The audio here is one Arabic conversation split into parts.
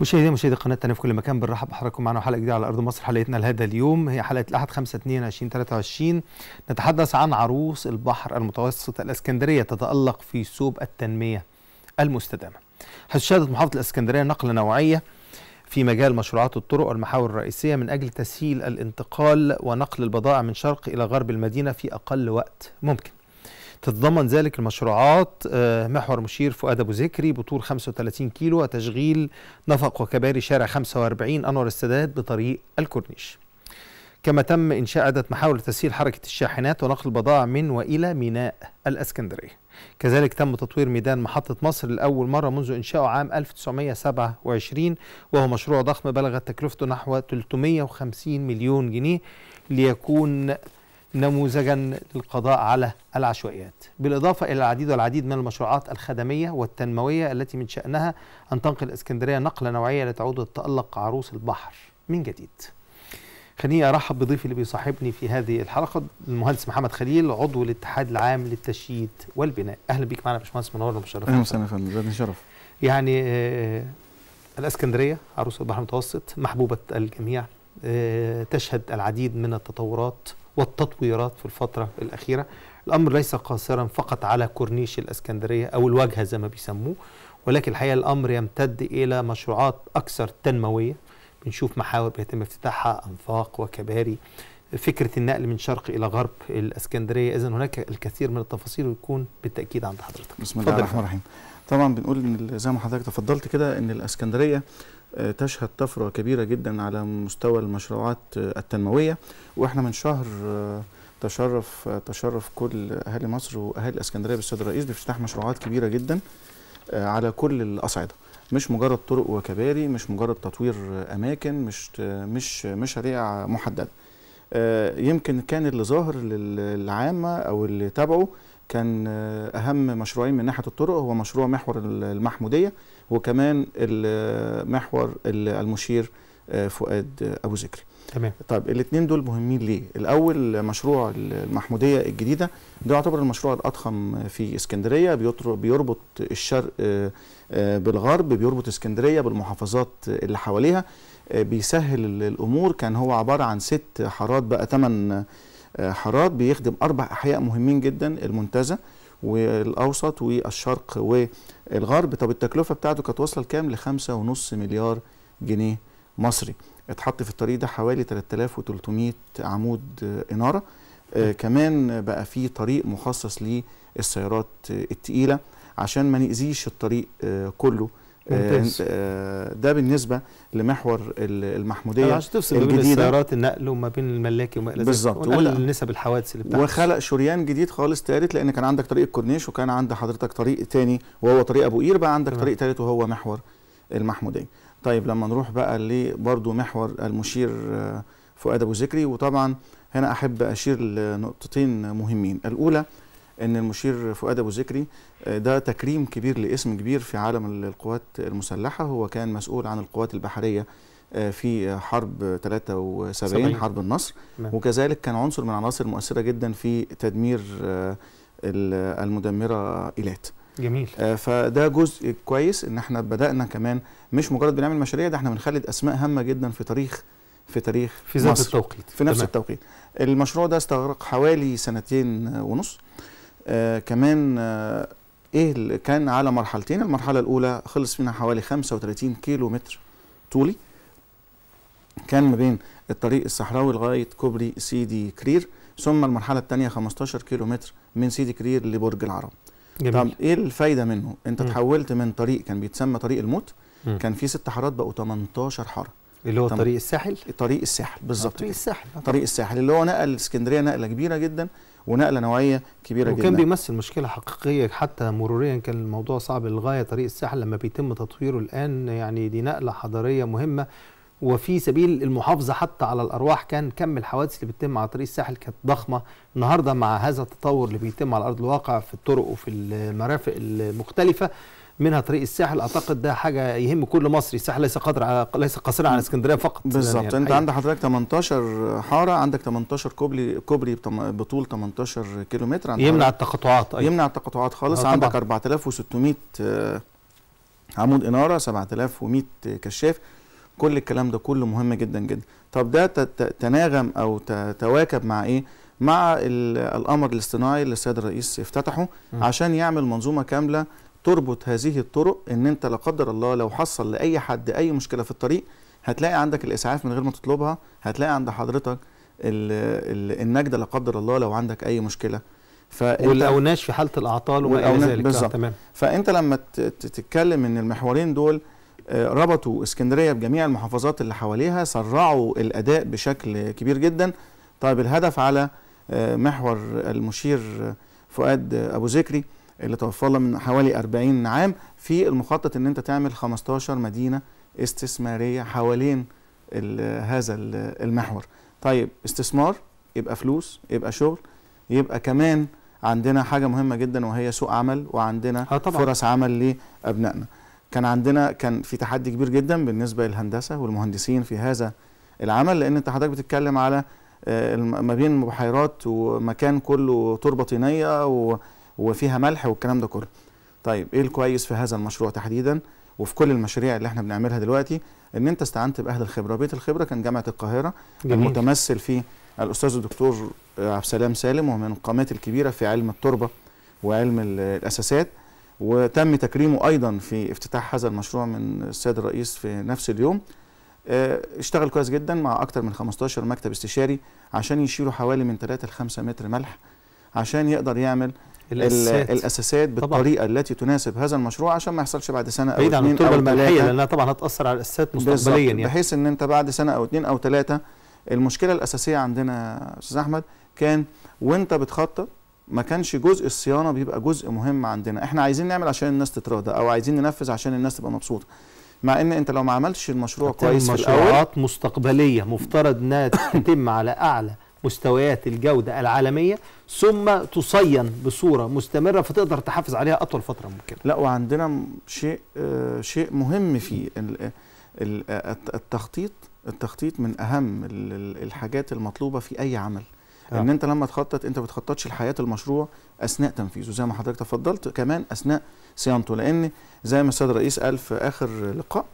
مشاهدينا مشاهدي قناتنا في كل مكان بنرحب بحضراتكم معنا حلقه جديده على ارض مصر حلقتنا لهذا اليوم هي حلقه الاحد 5 2 20 23 نتحدث عن عروس البحر المتوسط الاسكندريه تتالق في سوب التنميه المستدامه. حيث شهدت محافظه الاسكندريه نقله نوعيه في مجال مشروعات الطرق والمحاور الرئيسيه من اجل تسهيل الانتقال ونقل البضائع من شرق الى غرب المدينه في اقل وقت ممكن. تتضمن ذلك المشروعات آه، محور مشير فؤاد أبو ذكري بطول 35 كيلو وتشغيل نفق وكباري شارع 45 أنور السادات بطريق الكورنيش كما تم إنشاء عدة محاور لتسهيل حركة الشاحنات ونقل البضائع من وإلى ميناء الأسكندرية كذلك تم تطوير ميدان محطة مصر لأول مرة منذ إنشائه عام 1927 وهو مشروع ضخم بلغت تكلفته نحو 350 مليون جنيه ليكون نموذجا للقضاء على العشوائيات بالإضافة إلى العديد والعديد من المشروعات الخدمية والتنموية التي من شأنها أن تنقل الإسكندرية نقلة نوعية لتعود تتألق عروس البحر من جديد خليني أرحب بضيفي اللي بيصاحبني في هذه الحلقة المهندس محمد خليل عضو الاتحاد العام للتشييد والبناء أهلا بيك معنا يا باشمهندس منور ومشرف أهلا وسهلا يا فندم زادني شرف يعني آه الاسكندريه عروس البحر المتوسط محبوبه الجميع آه، تشهد العديد من التطورات والتطويرات في الفترة الأخيرة الأمر ليس قاصرا فقط على كورنيش الأسكندرية أو الواجهة زي ما بيسموه ولكن الحقيقة الأمر يمتد إلى مشروعات أكثر تنموية بنشوف محاور بيتم افتتاحها أنفاق وكباري فكره النقل من شرق الى غرب الاسكندريه اذا هناك الكثير من التفاصيل ويكون بالتاكيد عند حضرتك بسم الله الرحمن الرحيم طبعا بنقول ان زي ما حضرتك تفضلت كده ان الاسكندريه آه، تشهد طفره كبيره جدا على مستوى المشروعات آه، التنمويه واحنا من شهر آه، تشرف تشرف كل اهالي مصر واهالي الاسكندريه بالسيد الرئيس بافتتاح مشروعات كبيره جدا على كل الاصعده مش مجرد طرق وكباري مش مجرد تطوير اماكن مش مش مشاريع محدده آه، يمكن كان اللي ظاهر للعامه او اللي تابعه كان آه، اهم مشروعين من ناحيه الطرق هو مشروع محور المحموديه وكمان محور المشير آه، فؤاد ابو ذكري تمام طيب الاثنين دول مهمين ليه الاول مشروع المحموديه الجديده ده يعتبر المشروع الاضخم في اسكندريه بيربط الشرق بالغرب بيربط اسكندريه بالمحافظات اللي حواليها آه، بيسهل الامور كان هو عباره عن ست حارات بقى ثمان آه، حارات بيخدم اربع احياء مهمين جدا المنتزه والاوسط والشرق والغرب طب التكلفه بتاعته كانت واصله لكام ل 5.5 مليار جنيه مصري اتحط في الطريق ده حوالي 3300 عمود آه، اناره آه كمان بقى في طريق مخصص للسيارات الثقيله عشان ما نأذيش الطريق آه كله ممتاز. آه، آه، ده بالنسبه لمحور المحموديه عشان تفصل ما بين السيارات النقل وما بين الملاكي وما الى بالظبط ونسب الحوادث اللي بتحصل وخلق شريان جديد خالص ثالث لان كان عندك طريق الكورنيش وكان عند حضرتك طريق ثاني وهو طريق ابو قير بقى عندك طريق ثالث وهو محور المحموديه طيب لما نروح بقى لبرضه محور المشير آه، فؤاد ابو ذكري وطبعا هنا احب اشير لنقطتين مهمين الاولى ان المشير فؤاد ابو ذكري آه، ده تكريم كبير لاسم كبير في عالم القوات المسلحه هو كان مسؤول عن القوات البحريه آه، في حرب 73 حرب النصر نعم. وكذلك كان عنصر من العناصر المؤثره جدا في تدمير آه، المدمره ايلات جميل فده جزء كويس ان احنا بدانا كمان مش مجرد بنعمل مشاريع ده احنا بنخلد اسماء هامه جدا في تاريخ في تاريخ في نفس التوقيت في نفس تمام. التوقيت المشروع ده استغرق حوالي سنتين ونص آه كمان آه ايه كان على مرحلتين المرحله الاولى خلص فينا حوالي 35 كيلو متر طولي كان ما بين الطريق الصحراوي لغايه كوبري سيدي كرير ثم المرحله الثانيه 15 كيلو متر من سيدي كرير لبرج العرب جميل. طب ايه الفايده منه انت م. تحولت من طريق كان بيتسمى طريق الموت م. كان فيه ست حارات بقوا 18 حاره اللي هو طريق الساحل طريق الساحل بالظبط آه، طريق الساحل طريق الساحل اللي هو نقل اسكندريه نقله كبيره جدا ونقله نوعيه كبيره وكان جدا وكان بيمثل مشكله حقيقيه حتى مروريا كان الموضوع صعب للغايه طريق الساحل لما بيتم تطويره الان يعني دي نقله حضاريه مهمه وفي سبيل المحافظه حتى على الارواح كان كم الحوادث اللي بتتم على طريق الساحل كانت ضخمه النهارده مع هذا التطور اللي بيتم على ارض الواقع في الطرق وفي المرافق المختلفه منها طريق الساحل اعتقد ده حاجه يهم كل مصري الساحل ليس قادر ليس قاصرا على اسكندريه فقط يعني بالظبط يعني انت عندك حضرتك 18 حاره عندك 18 كوبري كوبري بطول 18 كيلو متر يمنع التقاطعات أيوة. يمنع التقاطعات خالص آه، طبعًا. عندك 4600 آه، عمود اناره 7100 كشاف كل الكلام ده كله مهم جدا جدا طب ده تناغم او تواكب مع ايه مع القمر الاصطناعي اللي السيد الرئيس افتتحه عشان يعمل منظومه كامله تربط هذه الطرق ان انت لا قدر الله لو حصل لاي حد اي مشكله في الطريق هتلاقي عندك الاسعاف من غير ما تطلبها هتلاقي عند حضرتك النجده لا قدر الله لو عندك اي مشكله والاوناش في حاله الاعطال وما الى ذلك آه، بالظبط تمام فانت لما تتكلم ان المحورين دول آه، ربطوا اسكندريه بجميع المحافظات اللي حواليها سرعوا الاداء بشكل كبير جدا طيب الهدف على آه، محور المشير فؤاد ابو ذكري اللي توفر من حوالي 40 عام في المخطط ان انت تعمل 15 مدينه استثماريه حوالين هذا المحور طيب استثمار يبقى فلوس يبقى شغل يبقى كمان عندنا حاجه مهمه جدا وهي سوق عمل وعندنا آه، فرص عمل لابنائنا كان عندنا كان في تحدي كبير جدا بالنسبه للهندسه والمهندسين في هذا العمل لان انت حضرتك بتتكلم على آه، ما بين بحيرات ومكان كله تربه طينيه وفيها ملح والكلام ده كله طيب ايه الكويس في هذا المشروع تحديدا وفي كل المشاريع اللي احنا بنعملها دلوقتي ان انت استعنت باهل الخبره بيت الخبره كان جامعه القاهره جميل. المتمثل فيه الاستاذ الدكتور عبد السلام سالم ومن القامات الكبيره في علم التربه وعلم الاساسات وتم تكريمه ايضا في افتتاح هذا المشروع من السيد الرئيس في نفس اليوم آه، اشتغل كويس جدا مع اكثر من 15 مكتب استشاري عشان يشيلوا حوالي من 3 ل 5 متر ملح عشان يقدر يعمل الأساسات, الأساسات بالطريقة طبعًا. التي تناسب هذا المشروع عشان ما يحصلش بعد سنة أو اثنين أو ثلاثة لأنها طبعا هتأثر على الأساسات مستقبليا يعني بحيث إن أنت بعد سنة أو اثنين أو ثلاثة المشكلة الأساسية عندنا أستاذ أحمد كان وأنت بتخطط ما كانش جزء الصيانة بيبقى جزء مهم عندنا احنا عايزين نعمل عشان الناس تتراضى أو عايزين ننفذ عشان الناس تبقى مبسوطة مع ان انت لو ما عملتش المشروع كويس في الاول مشروعات مستقبليه مفترض انها تتم على اعلى مستويات الجودة العالمية ثم تصين بصورة مستمرة فتقدر تحافظ عليها أطول فترة ممكنة لا وعندنا شيء آه، شيء مهم في التخطيط التخطيط من أهم الحاجات المطلوبة في أي عمل آه. ان انت لما تخطط انت ما بتخططش لحياه المشروع اثناء تنفيذه زي ما حضرتك تفضلت كمان اثناء صيانته لان زي ما السيد الرئيس قال في اخر لقاء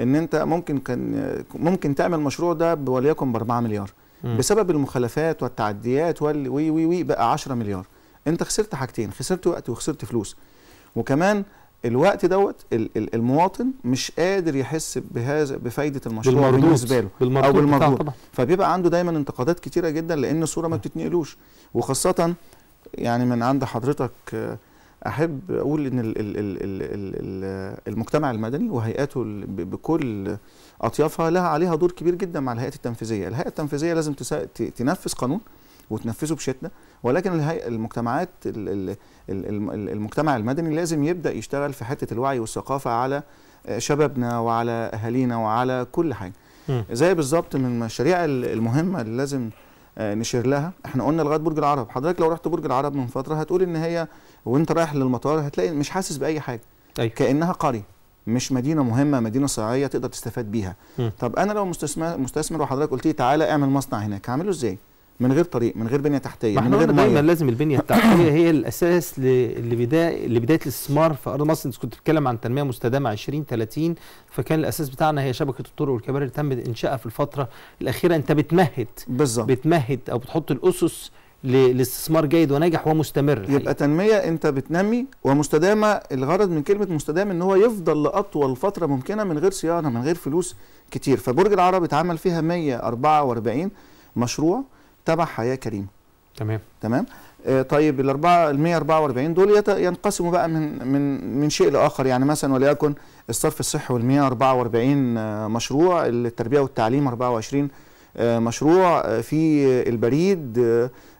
ان انت ممكن كان ممكن تعمل المشروع ده وليكن ب 4 مليار بسبب المخالفات والتعديات وي وي وي بقى 10 مليار انت خسرت حاجتين خسرت وقت وخسرت فلوس وكمان الوقت دوت المواطن مش قادر يحس بهذا بفايده المشروع بالنسبه له بالمردود او بالمردود فبيبقى عنده دايما انتقادات كتيره جدا لان الصوره ما بتتنقلوش وخاصه يعني من عند حضرتك احب اقول ان ال ال ال الـ المجتمع المدني وهيئاته بكل اطيافها لها عليها دور كبير جدا مع الهيئه التنفيذيه الهيئه التنفيذيه لازم تنفذ قانون وتنفذه بشده ولكن الهيئة المجتمعات المجتمع المدني لازم يبدا يشتغل في حته الوعي والثقافه على شبابنا وعلى اهالينا وعلى كل حاجه زي بالظبط من المشاريع المهمه اللي لازم آه، نشير لها احنا قلنا لغايه برج العرب حضرتك لو رحت برج العرب من فتره هتقول ان هي وانت رايح للمطار هتلاقي مش حاسس باي حاجه أيوة. كانها قريه مش مدينه مهمه مدينه صناعيه تقدر تستفاد بيها م. طب انا لو مستثمر مستثمر وحضرتك قلت لي تعالى اعمل مصنع هناك هعمله ازاي من غير طريق من غير بنيه تحتيه من غير دايما لازم البنيه التحتيه هي الاساس لبدايه لبدايه الاستثمار في ارض مصر انت كنت بتتكلم عن تنميه مستدامه 20 30 فكان الاساس بتاعنا هي شبكه الطرق والكباري اللي تم انشائها في الفتره الاخيره انت بتمهد بالظبط بتمهد او بتحط الاسس للاستثمار جيد وناجح ومستمر يبقى حقيقة. تنميه انت بتنمي ومستدامه الغرض من كلمه مستدام ان هو يفضل لاطول فتره ممكنه من غير صيانه من غير فلوس كتير فبرج العرب اتعمل فيها 144 مشروع تبع حياه كريمه تمام تمام آه، طيب ال 144 دول ينقسموا بقى من من من شيء لاخر يعني مثلا وليكن الصرف الصحي وال 144 آه، مشروع التربيه والتعليم 24 آه، مشروع آه، في البريد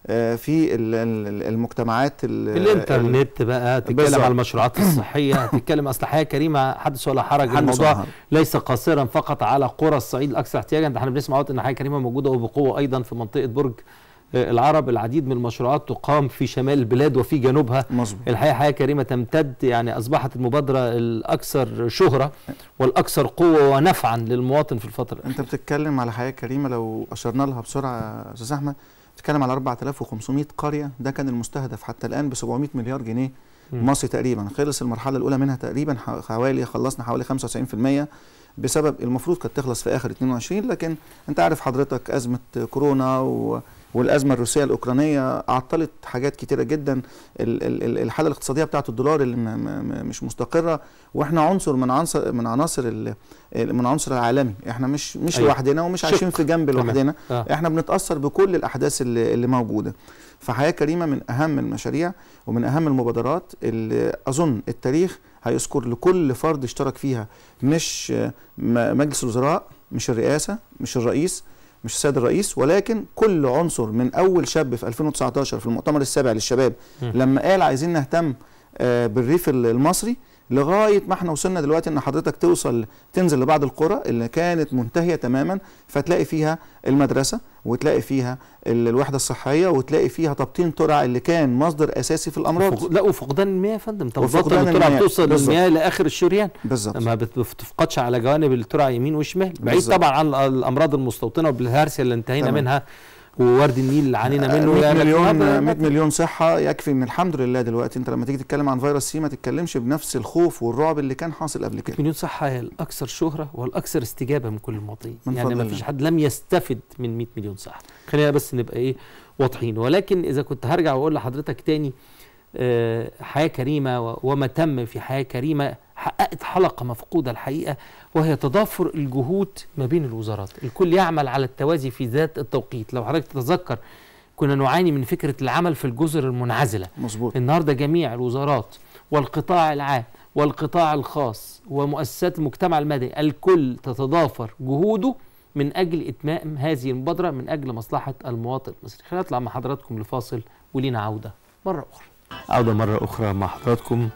آه، في المجتمعات الانترنت بقى تتكلم على المشروعات الصحيه تتكلم اصل حياه كريمه حدث ولا حرج الموضوع ليس قاصرا فقط على قرى الصعيد الاكثر احتياجا ده احنا بنسمع ان حياه كريمه موجوده وبقوه ايضا في منطقه برج العرب العديد من المشروعات تقام في شمال البلاد وفي جنوبها مزبوط. الحقيقه حياه كريمه تمتد يعني اصبحت المبادره الاكثر شهره والاكثر قوه ونفعا للمواطن في الفتره انت بتتكلم على حياه كريمه لو اشرنا لها بسرعه استاذ احمد بتتكلم على 4500 قريه ده كان المستهدف حتى الان ب 700 مليار جنيه مصري تقريبا خلص المرحله الاولى منها تقريبا حوالي خلصنا حوالي 95% بسبب المفروض كانت تخلص في اخر 22 لكن انت عارف حضرتك ازمه كورونا و والازمه الروسيه الاوكرانيه عطلت حاجات كتيره جدا الحاله الاقتصاديه بتاعه الدولار اللي مش مستقره واحنا عنصر من عناصر من عناصر من عنصر العالمي احنا مش مش أيوة. لوحدنا ومش شك. عايشين في جنب لوحدنا آه. احنا بنتاثر بكل الاحداث اللي, اللي موجوده فحياه كريمه من اهم المشاريع ومن اهم المبادرات اللي اظن التاريخ هيذكر لكل فرد اشترك فيها مش مجلس الوزراء مش الرئاسه مش الرئيس مش السيد الرئيس ولكن كل عنصر من اول شاب في 2019 في المؤتمر السابع للشباب لما قال عايزين نهتم آه، بالريف المصري لغايه ما احنا وصلنا دلوقتي ان حضرتك توصل تنزل لبعض القرى اللي كانت منتهيه تماما فتلاقي فيها المدرسه وتلاقي فيها الوحده الصحيه وتلاقي فيها تبطين ترع اللي كان مصدر اساسي في الامراض وفق... لا وفقدان المياه يا فندم طب وفقدان الترع بتوصل المياه لاخر الشريان بالظبط ما بتفقدش على جوانب الترع يمين وشمال بعيد بالزبط. طبعا عن الامراض المستوطنه وبالهرسه اللي انتهينا تمام. منها وورد النيل اللي عانينا منه 100 مليون 100 مليون صحه يكفي من الحمد لله دلوقتي انت لما تيجي تتكلم عن فيروس سي ما تتكلمش بنفس الخوف والرعب اللي كان حاصل قبل كده 100 مليون صحه هي الاكثر شهره والاكثر استجابه من كل المواطنين يعني ما فيش حد لم يستفد من 100 مليون صحه خلينا بس نبقى ايه واضحين ولكن اذا كنت هرجع واقول لحضرتك تاني آه، حياة كريمة وما تم في حياة كريمة حققت حلقة مفقودة الحقيقة وهي تضافر الجهود ما بين الوزارات الكل يعمل على التوازي في ذات التوقيت لو حضرتك تتذكر كنا نعاني من فكرة العمل في الجزر المنعزلة مظبوط النهاردة جميع الوزارات والقطاع العام والقطاع الخاص ومؤسسات المجتمع المدني الكل تتضافر جهوده من أجل إتمام هذه المبادرة من أجل مصلحة المواطن المصري خلينا نطلع مع حضراتكم لفاصل ولينا عودة مرة أخرى عودة مرة أخرى مع حضراتكم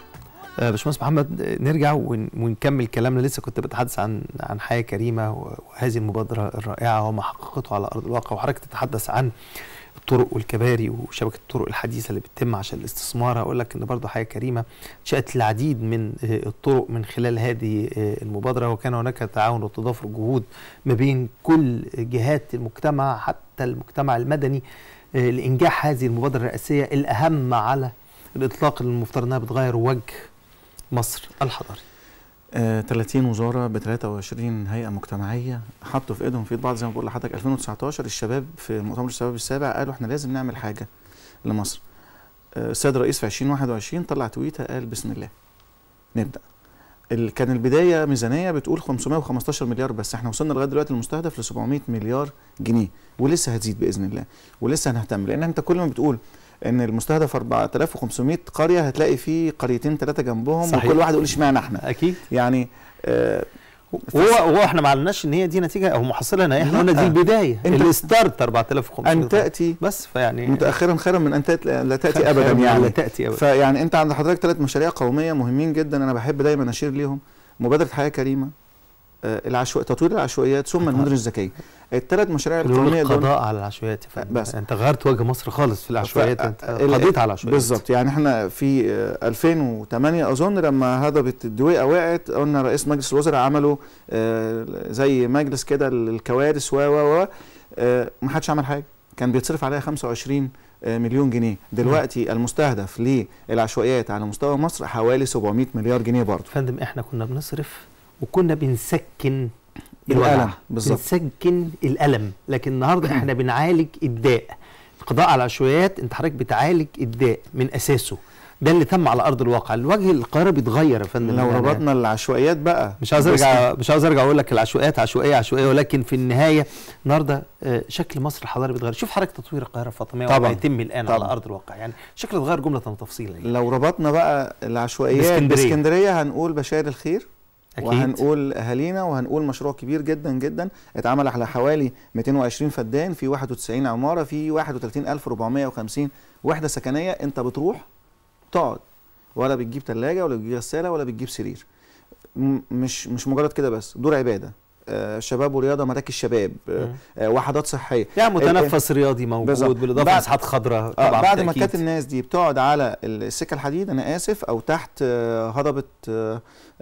آه، باشمهندس محمد نرجع ونكمل كلامنا لسه كنت بتحدث عن عن حياة كريمة وهذه المبادرة الرائعة وما حققته على أرض الواقع وحضرتك تتحدث عن الطرق والكباري وشبكة الطرق الحديثة اللي بتتم عشان الاستثمار أقول لك إن برضه حياة كريمة شأت العديد من آه، الطرق من خلال هذه آه، المبادرة وكان هناك تعاون وتضافر جهود ما بين كل جهات المجتمع حتى المجتمع المدني لإنجاح هذه المبادرة الرئاسية الأهم على الاطلاق اللي المفترض انها بتغير وجه مصر الحضاري 30 آه، وزاره ب 23 هيئه مجتمعيه حطوا في ايدهم في بعض زي ما بقول لحضرتك 2019 الشباب في مؤتمر الشباب السابع قالوا احنا لازم نعمل حاجه لمصر آه، السيد الرئيس في 2021 طلع تويته قال بسم الله نبدا كان البدايه ميزانيه بتقول 515 مليار بس احنا وصلنا لغايه دلوقتي المستهدف ل 700 مليار جنيه ولسه هتزيد باذن الله ولسه هنهتم لان انت كل ما بتقول ان المستهدف 4500 قريه هتلاقي في قريتين ثلاثه جنبهم صحيح. وكل واحد يقول اشمعنى احنا اكيد يعني آه هو هو احنا ما قلناش ان هي دي نتيجه او محصله نهائيه احنا قلنا دي البدايه الستارت 4500 ان تاتي بس فيعني متاخرا خيرا من ان تاتي لا تاتي ابدا يعني لا تاتي ابدا فيعني انت عند حضرتك ثلاث مشاريع قوميه مهمين جدا انا بحب دايما اشير ليهم مبادره حياه كريمه آه، العشوائي تطوير العشوائيات ثم المدن الذكيه الثلاث مشاريع القانونيه القضاء دول... على العشوائيات آه، بس انت غيرت وجه مصر خالص في العشوائيات انت آه، قضيت على العشوائيات بالظبط يعني احنا في 2008 اظن لما هضبه الدويقه وقعت قلنا رئيس مجلس الوزراء عملوا زي مجلس كده للكوارث و و و ما حدش عمل حاجه كان بيتصرف عليها 25 مليون جنيه دلوقتي المستهدف للعشوائيات على مستوى مصر حوالي 700 مليار جنيه برضه فندم احنا كنا بنصرف وكنا بنسكن الالم بالظبط بنسكن الالم لكن النهارده احنا بنعالج الداء القضاء على العشوائيات انت حضرتك بتعالج الداء من اساسه ده اللي تم على ارض الواقع الوجه القاهره بيتغير يا فندم لو يعني ربطنا العشوائيات بقى مش عاوز ارجع مش عاوز ارجع اقول لك العشوائيات عشوائيه عشوائيه ولكن في النهايه النهارده آه، شكل مصر الحضاري بيتغير شوف حضرتك تطوير القاهره الفاطميه طبعا يتم الان طبعا. على ارض الواقع يعني شكل اتغير جمله تفصيلا يعني. لو ربطنا بقى العشوائيات باسكندريه هنقول بشاير الخير أكيد. وهنقول اهالينا وهنقول مشروع كبير جدا جدا اتعمل على حوالي 220 فدان في 91 عماره في 31450 وحده سكنيه انت بتروح تقعد ولا بتجيب ثلاجه ولا بتجيب غساله ولا بتجيب سرير مش مش مجرد كده بس دور عباده شباب ورياضه مراكز شباب آه، وحدات صحيه يعني متنفس رياضي موجود بالاضافه لمساحات خضراء آه، طبعا بعد ما كانت الناس دي بتقعد على السكه الحديد انا اسف او تحت آه، هضبه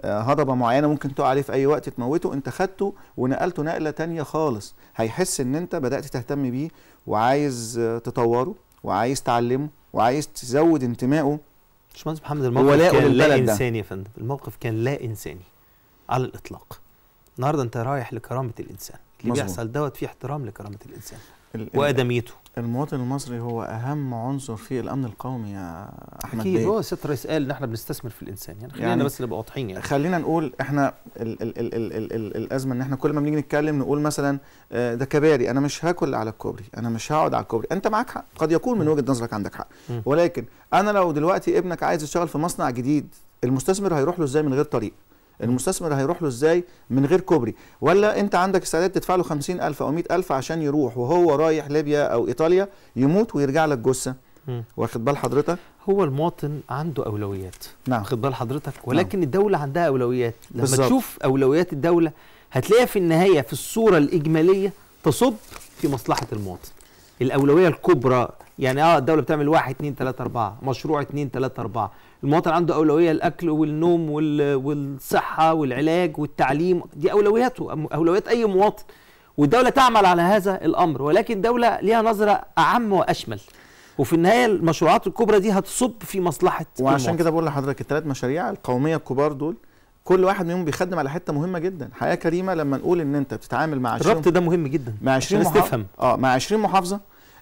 هضبه معينه ممكن تقع عليه في اي وقت تموته انت خدته ونقلته نقله تانية خالص هيحس ان انت بدات تهتم بيه وعايز تطوره وعايز تعلمه وعايز تزود انتمائه باشمهندس محمد الموقف كان لا انساني يا فندم الموقف كان لا انساني على الاطلاق النهارده انت رايح لكرامه الانسان اللي مزبوط. بيحصل دوت فيه احترام لكرامه الانسان وادميته المواطن المصري هو اهم عنصر في الامن القومي يا احمد اكيد هو ست رئيس قال ان احنا بنستثمر في الانسان يعني خلينا يعني بس نبقى واضحين يعني خلينا نقول احنا الـ الـ الـ الـ الـ الـ الازمه ان احنا كل ما بنيجي نتكلم نقول مثلا آه، ده كباري انا مش هاكل على الكوبري انا مش هقعد على الكوبري انت معاك حق قد يكون من وجهه نظرك عندك حق ولكن انا لو دلوقتي ابنك عايز يشتغل في مصنع جديد المستثمر هيروح له ازاي من غير طريق المستثمر هيروح له ازاي من غير كوبري ولا انت عندك استعداد تدفع له 50000 او 100000 عشان يروح وهو رايح ليبيا او ايطاليا يموت ويرجع لك جثه واخد بال حضرتك هو المواطن عنده اولويات نعم واخد بال حضرتك نعم. ولكن نعم. الدوله عندها اولويات لما بالزبط. تشوف اولويات الدوله هتلاقيها في النهايه في الصوره الاجماليه تصب في مصلحه المواطن الاولويه الكبرى يعني اه الدوله بتعمل 1 2 3 4 مشروع 2 3 4 المواطن عنده أولوية الأكل والنوم والصحة والعلاج والتعليم دي أولوياته أولويات أي مواطن والدولة تعمل على هذا الأمر ولكن دولة ليها نظرة أعم وأشمل وفي النهايه المشروعات الكبرى دي هتصب في مصلحه وعشان كده بقول لحضرتك الثلاث مشاريع القوميه الكبار دول كل واحد منهم بيخدم على حته مهمه جدا حياه كريمه لما نقول ان انت بتتعامل مع 20 الربط ده مهم جدا مع 20 محافظه تفهم اه مع 20 محافظه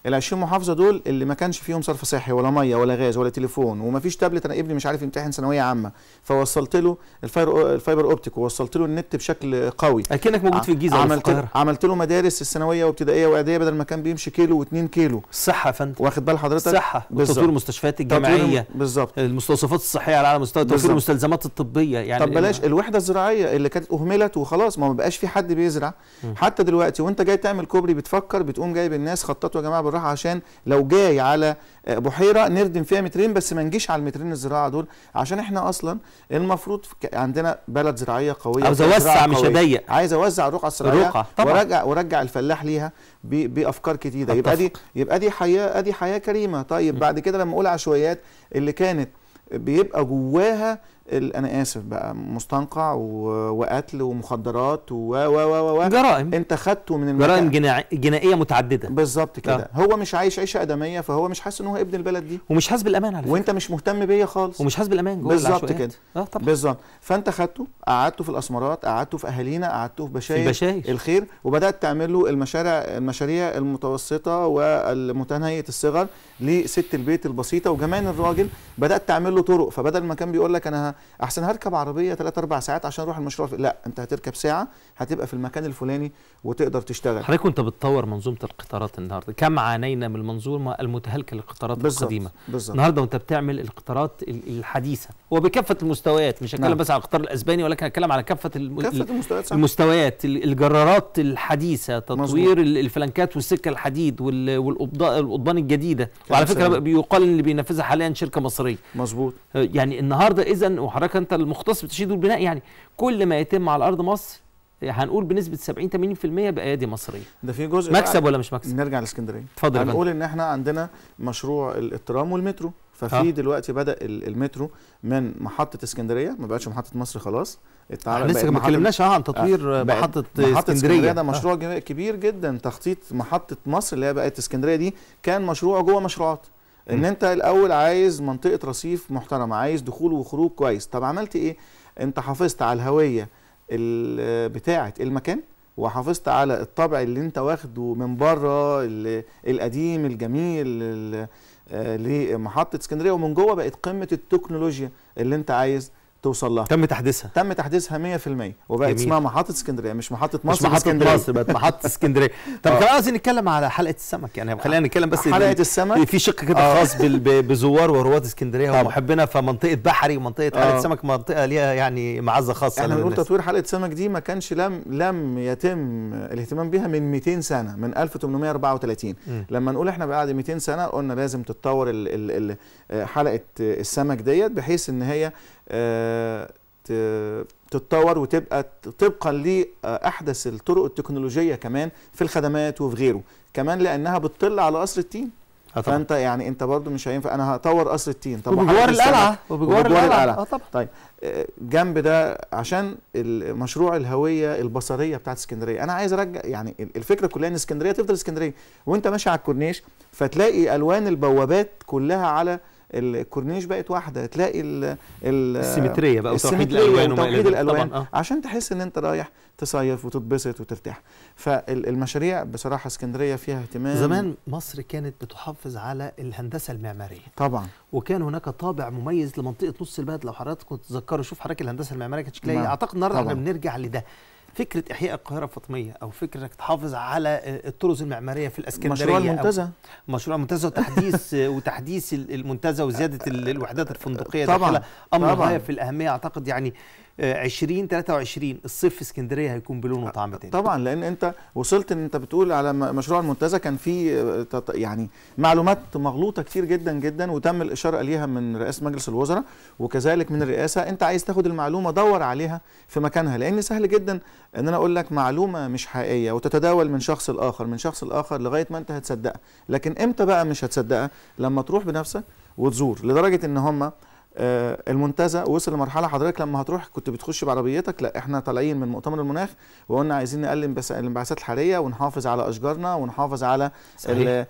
ال 20 محافظه دول اللي ما كانش فيهم صرف صحي ولا ميه ولا غاز ولا تليفون وما فيش تابلت انا ابني مش عارف يمتحن ثانويه عامه فوصلت له الفايبر الفايبر اوبتيك ووصلت له النت بشكل قوي اكنك موجود في الجيزه عملت عملت له مدارس الثانويه وابتدائيه واعداديه بدل ما كان بيمشي كيلو و2 كيلو صحه يا فندم واخد بال حضرتك صحه وتطوير المستشفيات الجامعيه بالظبط المستوصفات الصحيه على مستوى توفير المستلزمات الطبيه يعني طب بلاش الوحده الزراعيه اللي كانت اهملت وخلاص ما بقاش في حد بيزرع حتى دلوقتي وانت جاي تعمل كوبري بتفكر بتقوم جايب الناس خططوا يا جماعه الزراعه عشان لو جاي على آه، بحيره نردم فيها مترين بس ما نجيش على المترين الزراعه دول عشان احنا اصلا المفروض عندنا بلد زراعيه قويه عاوز اوسع مش اضيق عايز اوزع الرقعه الزراعيه الرقعه طبعا وارجع وارجع الفلاح ليها بافكار كتيره يبقى دي يبقى دي حياه ادي حياه كريمه طيب بعد كده لما اقول عشوائيات اللي كانت بيبقى جواها انا اسف بقى مستنقع وقتل ومخدرات و و و و جرائم انت خدته من المكان جرائم جنا... جنائيه متعدده بالظبط كده أه. هو مش عايش عيشه ادميه فهو مش حاسس ان هو ابن البلد دي ومش حاسس بالامان على فكره وانت مش مهتم بيا خالص ومش حاسس بالامان جوه بالظبط كده اه طبعا بالظبط فانت خدته قعدته في الاسمرات قعدته في اهالينا قعدته في بشاير, في بشاير الخير وبدات تعمل له المشاريع المشاريع المتوسطه والمتناهيه الصغر لست البيت البسيطه وكمان الراجل بدات تعمل له طرق فبدل ما كان بيقول لك انا احسن هركب عربيه 3 4 ساعات عشان اروح المشروع لا انت هتركب ساعه هتبقى في المكان الفلاني وتقدر تشتغل حضرتك وانت بتطور منظومه القطارات النهارده كم عانينا من المنظومه المتهالكه للقطارات القديمه بالزبط. النهارده وانت بتعمل القطارات الحديثه وبكافه المستويات مش هتكلم نعم. بس على القطار الاسباني ولكن هتكلم على كافه الم... كافه المستويات المستويات الجرارات الحديثه تطوير مزبوط. الفلنكات والسكه الحديد وال... والقضبان الجديده وعلى فكره سلام. بيقال اللي بينفذها حاليا شركه مصريه مظبوط آه، يعني النهارده اذا وحضرتك انت المختص بالتشييد والبناء يعني كل ما يتم على ارض مصر هنقول بنسبه 70 80% بايادي مصريه ده في جزء مكسب ولا مش مكسب نرجع لاسكندريه اتفضل هنقول ان احنا عندنا مشروع الترام والمترو ففي آه. دلوقتي بدا المترو من محطه اسكندريه ما بقتش محطه مصر خلاص اتعمل آه، لسه ما اتكلمناش عن آه، تطوير محطه اسكندريه اسكندرية ده مشروع آه. كبير جدا تخطيط محطه مصر اللي هي بقت اسكندريه دي كان مشروع جوه مشروعات ان انت الاول عايز منطقه رصيف محترمه عايز دخول وخروج كويس طب عملت ايه انت حافظت على الهويه بتاعه المكان وحافظت على الطبع اللي انت واخده من بره القديم الجميل آه، لمحطه اسكندريه ومن جوه بقت قمه التكنولوجيا اللي انت عايز توصل لها تم تحديثها تم تحديثها 100% وبقت اسمها محطه اسكندريه مش محطه مصر مش محطه مصر بقت محطه اسكندريه طب كمان آه. عايزين نتكلم على حلقه السمك يعني آه. خلينا نتكلم بس حلقه السمك في شق كده آه. خاص بزوار ورواد اسكندريه ومحبنا فمنطقه بحري ومنطقه حلقه سمك منطقه ليها يعني معزه خاصه احنا بنقول تطوير حلقه سمك دي ما كانش لم لم يتم الاهتمام بيها من 200 سنه من 1834 لما نقول احنا بعد 200 سنه قلنا لازم تتطور حلقه السمك ديت بحيث ان هي آه، تتطور وتبقى طبقا لاحدث آه، الطرق التكنولوجيه كمان في الخدمات وفي غيره كمان لانها بتطل على قصر التين أطلع. آه، فانت يعني انت برضو مش هينفع انا هطور قصر التين طب وبجوار القلعه وبجوار القلعه اه طبعا طيب جنب ده عشان مشروع الهويه البصريه بتاعت اسكندريه انا عايز ارجع يعني الفكره كلها ان اسكندريه تفضل اسكندريه وانت ماشي على الكورنيش فتلاقي الوان البوابات كلها على الكورنيش بقت واحده تلاقي السيمتريه بقى وتوحيد الالوان وتوحيد الالوان طبعًا. آه. عشان تحس ان انت رايح تصيف وتتبسط وترتاح فالمشاريع بصراحه اسكندريه فيها اهتمام زمان مصر كانت بتحافظ على الهندسه المعماريه طبعا وكان هناك طابع مميز لمنطقه نص البلد لو حضرتك كنت تذكروا شوف حضرتك الهندسه المعماريه كانت شكلها نعم. اعتقد النهارده احنا بنرجع لده فكره احياء القاهره الفاطميه او فكره انك تحافظ على آه، الطرز المعماريه في الاسكندريه مشروع المنتزه مشروع المنتزه وتحديث آه، وتحديث المنتزه وزياده الوحدات الفندقيه طبعا امر غايه في الاهميه اعتقد يعني 20 23 الصيف في اسكندريه هيكون بلون وطعم تاني طبعا لان انت وصلت ان انت بتقول على مشروع المنتزه كان في آه، يعني معلومات مغلوطه كتير جدا جدا وتم الاشاره ليها من رئاسه مجلس الوزراء وكذلك من الرئاسه انت عايز تاخد المعلومه دور عليها في مكانها لان سهل جدا ان انا اقول لك معلومه مش حقيقيه وتتداول من شخص لاخر من شخص لاخر لغايه ما انت هتصدقها لكن امتى بقى مش هتصدقها لما تروح بنفسك وتزور لدرجه ان هم آه، المنتزه وصل لمرحله حضرتك لما هتروح كنت بتخش بعربيتك لا احنا طالعين من مؤتمر المناخ وقلنا عايزين نقلل الانبعاثات الحراريه ونحافظ على اشجارنا ونحافظ على ال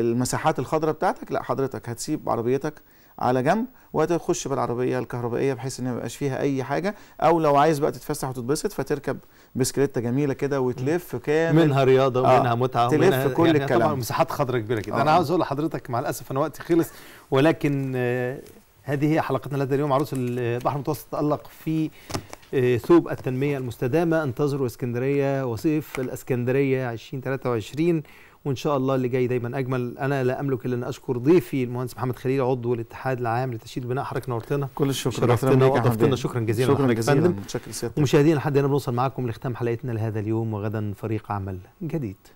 المساحات الخضراء بتاعتك لا حضرتك هتسيب عربيتك على جنب وهتخش بالعربيه الكهربائيه بحيث ان ما يبقاش فيها اي حاجه او لو عايز بقى تتفسح وتتبسط فتركب بسكليته جميله كده وتلف كامل منها رياضه آه ومنها متعه تلف ومنها كل يعني الكلام طبعا مساحات خضراء كبيره كده آه. انا عاوز اقول لحضرتك مع الاسف انا وقتي خلص ولكن آه هذه هي حلقتنا لهذا اليوم عروس البحر المتوسط تألق في آه، ثوب التنمية المستدامة انتظروا اسكندرية وصيف الاسكندرية 2023 وان شاء الله اللي جاي دايما اجمل انا لا املك الا ان اشكر ضيفي المهندس محمد خليل عضو الاتحاد العام لتشييد بناء حضرتك نورتنا كل الشكر شرفتنا واضفتنا شكرا جزيلا شكرا جزيلا متشكر ومشاهدينا لحد هنا بنوصل معاكم لختام حلقتنا لهذا اليوم وغدا فريق عمل جديد